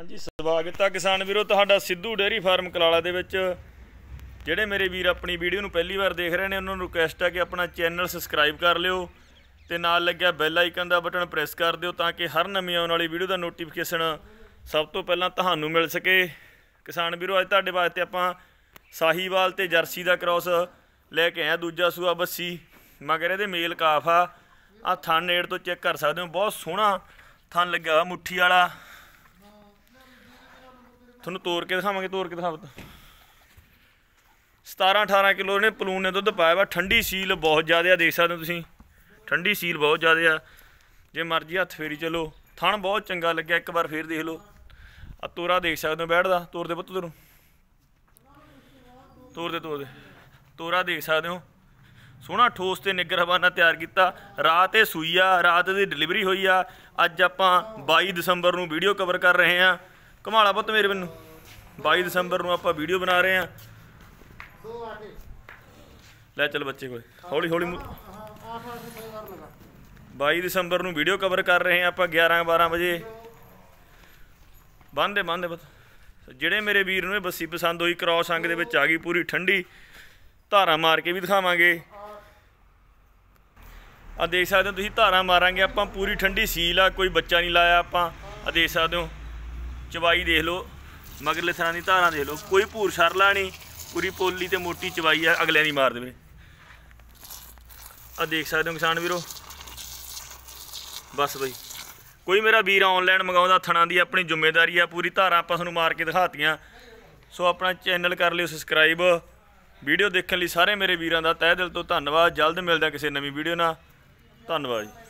ਹਾਂਜੀ ਸਵਾਗਤ ਹੈ ਕਿਸਾਨ ਵੀਰੋ ਤੁਹਾਡਾ ਸਿੱਧੂ ਡੇਰੀ ਫਾਰਮ ਕਲਾਲਾ ਦੇ ਵਿੱਚ ਜਿਹੜੇ ਮੇਰੇ ਵੀਰ ਆਪਣੀ ਵੀਡੀਓ ਨੂੰ ਪਹਿਲੀ ਵਾਰ ਦੇਖ ਰਹੇ ਨੇ ਉਹਨਾਂ ਨੂੰ ਰਿਕੁਐਸਟ ਹੈ ਕਿ ਆਪਣਾ ਚੈਨਲ ਸਬਸਕ੍ਰਾਈਬ ਕਰ ਲਿਓ ਤੇ ਨਾਲ ਲੱਗਿਆ ਬੈਲ ਆਈਕਨ ਦਾ ਬਟਨ ਪ੍ਰੈਸ ਕਰ ਦਿਓ ਤਾਂ ਕਿ ਹਰ ਨਵੀਂ ਆਉਣ ਵਾਲੀ ਵੀਡੀਓ ਦਾ ਨੋਟੀਫਿਕੇਸ਼ਨ ਸਭ ਤੋਂ ਪਹਿਲਾਂ ਤੁਹਾਨੂੰ ਮਿਲ ਸਕੇ ਕਿਸਾਨ ਵੀਰੋ ਅੱਜ ਤੁਹਾਡੇ ਵਾਸਤੇ ਆਪਾਂ ਸਾਹੀਵਾਲ ਤੇ ਜਰਸੀ ਦਾ ਕ੍ਰੋਸ ਲੈ ਕੇ ਆਇਆ ਦੂਜਾ ਸੂਆ ਬੱਸੀ ਮਗਰ ਇਹਦੇ ਮੇਲ ਕਾਫ ਆ ਆ ਥਣ ਨੇੜ ਤੋਂ ਚੈੱਕ ਕਰ ਸਕਦੇ ਹੋ ਬਹੁਤ ਸੋਹਣਾ ਥਣ ਲੱਗਾ ਮੁੱਠੀ ਵਾਲਾ ਤੁਹਾਨੂੰ ਤੋੜ ਕੇ ਦਿਖਾਵਾਂਗੇ ਤੋੜ ਕੇ ਦਿਖਾਵਤ 17 18 ਕਿਲੋ ਇਹਨੇ ਪਲੂਨ ਨੇ ਦੁੱਧ ਪਾਇਆ ਵਾ ਠੰਡੀ ਸੀਲ ਬਹੁਤ ਜ਼ਿਆਦਾ ਆ ਦੇਖ ਸਕਦੇ ਹੋ ਤੁਸੀਂ ਠੰਡੀ ਸੀਲ ਬਹੁਤ ਜ਼ਿਆਦਾ ਆ ਜੇ ਮਰਜ਼ੀ ਹੱਥ ਫੇਰੀ ਚਲੋ ਥਣ ਬਹੁਤ ਚੰਗਾ ਲੱਗਿਆ ਇੱਕ ਵਾਰ ਫੇਰ ਦੇਖ ਲਓ ਆ ਤੋਰਾ ਦੇਖ ਸਕਦੇ ਹੋ ਬੈਠਦਾ ਤੋਰ ਦੇ ਪੁੱਤ ਤੈਨੂੰ ਤੋਰ ਦੇ ਤੋਰ ਦੇ ਤੋਰਾ ਦੇਖ ਸਕਦੇ ਹੋ ਸੋਹਣਾ ਠੋਸ ਤੇ ਨਿਗਰਵਾਨਾ ਤਿਆਰ ਕੀਤਾ ਰਾਤ ਇਹ ਸੂਈ ਆ ਰਾਤ ਦੀ ਡਿਲੀਵਰੀ ਹੋਈ ਆ ਅੱਜ ਆਪਾਂ 22 ਦਸੰਬਰ ਨੂੰ ਵੀਡੀਓ ਕਵਰ ਕਰ ਰਹੇ ਆ ਕਮਾਲਾ ਪੁੱਤ ਮੇਰੇ ਮੈਨੂੰ 22 ਦਸੰਬਰ ਨੂੰ ਆਪਾਂ ਵੀਡੀਓ ਬਣਾ ਰਹੇ ਆ ਲੈ ਚੱਲ ਬੱਚੇ ਕੋਲੇ ਹੌਲੀ ਹੌਲੀ 22 ਦਸੰਬਰ ਨੂੰ ਵੀਡੀਓ ਕਵਰ ਕਰ ਰਹੇ ਆ ਆਪਾਂ 11 12 ਵਜੇ ਬੰਦੇ ਬੰਦੇ ਪੁੱਤ ਜਿਹੜੇ ਮੇਰੇ ਵੀਰ ਨੂੰ ਇਹ ਬੱਸੀ ਪਸੰਦ ਹੋਈ ਕ੍ਰੋਸ ਅੰਗ ਦੇ ਵਿੱਚ ਆ ਗਈ ਪੂਰੀ ਠੰਡੀ ਧਾਰਾ ਮਾਰ ਕੇ ਵੀ ਦਿਖਾਵਾਂਗੇ ਆ ਦੇਖ ਸਕਦੇ ਹੋ ਤੁਸੀਂ ਧਾਰਾ ਮਾਰਾਂਗੇ ਆਪਾਂ ਪੂਰੀ ਠੰਡੀ ਸੀਲ ਆ ਕੋਈ ਬੱਚਾ ਨਹੀਂ ਲਾਇਆ ਆਪਾਂ ਆ ਦੇਖ ਸਕਦੇ ਹੋ ਚਵਾਈ ਦੇਖ ਲਓ ਮਗਰਲੇ ਸਰਾਂ ਦੀ ਧਾਰਾਂ ਦੇਖ ਲਓ ਕੋਈ ਪੂਰ ਸਰਲਾ ਨਹੀਂ ਪੂਰੀ ਪੋਲੀ ਤੇ ਮੋਟੀ ਚਵਾਈ ਆ ਅਗਲਿਆਂ ਦੀ ਮਾਰ ਦੇਵੇ ਆ ਦੇਖ ਸਕਦੇ ਹੋ ਕਿਸਾਨ ਵੀਰੋ ਬਸ ਬਈ ਕੋਈ ਮੇਰਾ ਵੀਰ ਆਨਲਾਈਨ ਮੰਗਾਉਂਦਾ ਥਣਾ ਦੀ ਆਪਣੀ ਜ਼ਿੰਮੇਵਾਰੀ ਆ ਪੂਰੀ ਧਾਰਾਂ ਆਪਾਂ ਤੁਹਾਨੂੰ ਮਾਰ ਕੇ ਦਿਖਾਤੀਆਂ ਸੋ ਆਪਣਾ ਚੈਨਲ ਕਰ ਲਿਓ ਸਬਸਕ੍ਰਾਈਬ ਵੀਡੀਓ ਦੇਖਣ ਲਈ ਸਾਰੇ ਮੇਰੇ ਵੀਰਾਂ ਦਾ ਤਹਿ ਦਿਲ ਤੋਂ ਧੰਨਵਾਦ ਜਲਦ ਮਿਲਦਾ ਕਿਸੇ ਨਵੀਂ ਵੀਡੀਓ ਨਾਲ ਧੰਨਵਾਦ